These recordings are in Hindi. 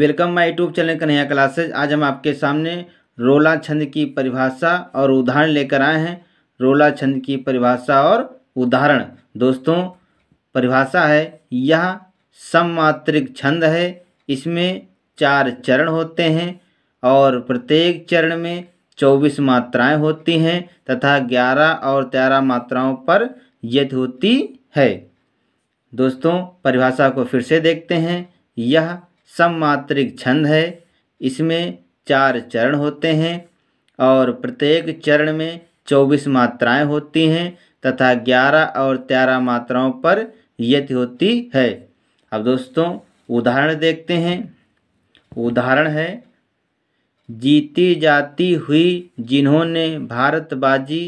welcome my YouTube channel Kanhaiya classes आज हम आपके सामने रोला छंद की परिभाषा और उदाहरण लेकर आए हैं रोला छंद की परिभाषा और उदाहरण दोस्तों परिभाषा है यह सममात्रिक छंद है इसमें चार चरण होते हैं और प्रत्येक चरण में चौबीस मात्राएं होती हैं तथा ग्यारह और तेरह मात्राओं पर यथ होती है दोस्तों परिभाषा को फिर से देखते हैं यह सममात्रिक छंद है इसमें चार चरण होते हैं और प्रत्येक चरण में चौबीस मात्राएं होती हैं तथा ग्यारह और तेरह मात्राओं पर यति होती है अब दोस्तों उदाहरण देखते हैं उदाहरण है जीती जाती हुई जिन्होंने भारतबाजी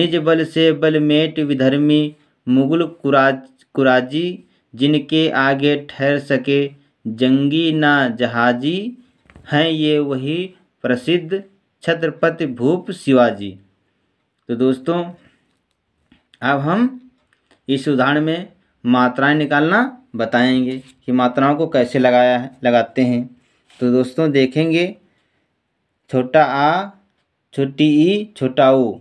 निज बल से बल मेट विधर्मी मुगल कुराज कुराजी जिनके आगे ठहर सके जंगी ना जहाजी हैं ये वही प्रसिद्ध छत्रपति भूप शिवाजी तो दोस्तों अब हम इस उदाहरण में मात्राएं निकालना बताएंगे कि मात्राओं को कैसे लगाया है लगाते हैं तो दोस्तों देखेंगे छोटा आ छोटी ई छोटा ऊ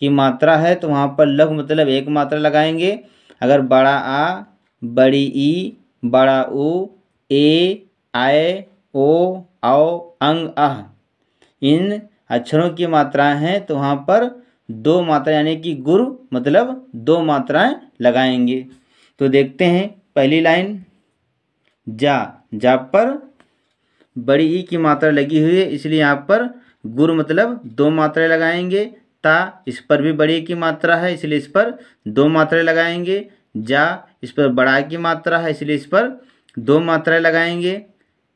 की मात्रा है तो वहाँ पर लघु मतलब एक मात्रा लगाएंगे अगर बड़ा आ बड़ी ई बड़ा ऊ ए आय ओ आओ अंग आह इन अक्षरों की मात्राएं हैं तो वहाँ पर दो मात्रा यानी कि गुरु मतलब दो मात्राएं लगाएंगे तो देखते हैं पहली लाइन जा जा पर बड़ी ई की मात्रा लगी हुई है इसलिए यहाँ पर गुरु मतलब दो मात्राएं लगाएंगे ता इस पर भी बड़ी की मात्रा है इसलिए इस पर दो मात्राएं लगाएंगे जा इस पर बड़ा की मात्रा है इसलिए इस पर दो मात्राएं लगाएंगे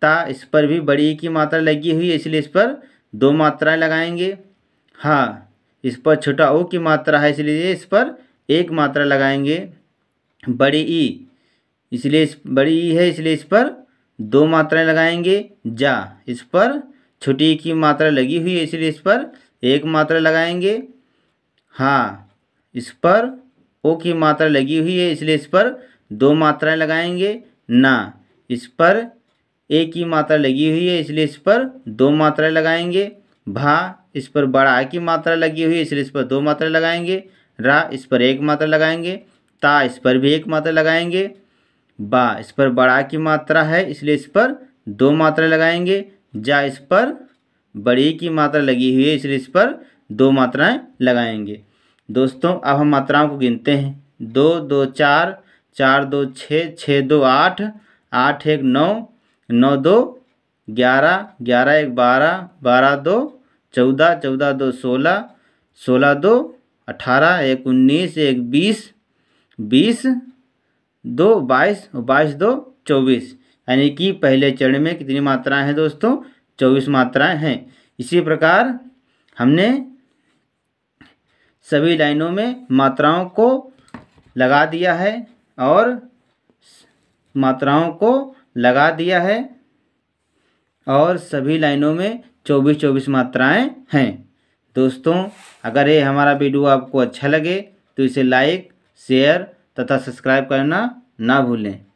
ता इस पर भी बड़ी की मात्रा लगी हुई है इसलिए इस पर दो मात्राएं लगाएंगे हाँ इस पर छोटा ओ की मात्रा है इसलिए इस पर एक मात्रा लगाएंगे बड़ी ई इसलिए इस बड़ी ई है इसलिए इस पर दो मात्राएं लगाएंगे जा इस पर छोटी की मात्रा लगी हुई है इसलिए इस पर एक मात्रा लगाएंगे हाँ इस पर ओ की मात्रा लगी हुई है इसलिए इस पर दो मात्राएं लगाएंगे ना इस पर एक ही मात्रा लगी हुई है इसलिए इस पर दो मात्रा लगाएंगे भा इस पर बड़ा की मात्रा लगी हुई है इसलिए इस पर दो मात्रा लगाएंगे रा इस पर एक मात्रा लगाएंगे ता इस पर भी एक मात्रा लगाएंगे बा इस पर बड़ा की मात्रा है इसलिए इस पर दो मात्रा लगाएंगे जा इस पर बड़ी की मात्रा लगी हुई है इसलिए इस पर दो मात्राएं लगाएंगे दोस्तों अब हम मात्राओं को गिनते हैं दो दो चार चार दो छः छः दो आठ आठ एक नौ नौ दो ग्यारह ग्यारह एक बारह बारह दो चौदह चौदह दो सोलह सोलह दो अठारह एक उन्नीस एक बीस बीस दो बाईस बाईस दो चौबीस यानी कि पहले चरण में कितनी मात्राएं हैं दोस्तों चौबीस मात्राएं हैं इसी प्रकार हमने सभी लाइनों में मात्राओं को लगा दिया है और मात्राओं को लगा दिया है और सभी लाइनों में चौबीस चौबीस मात्राएं हैं दोस्तों अगर ये हमारा वीडियो आपको अच्छा लगे तो इसे लाइक शेयर तथा सब्सक्राइब करना ना भूलें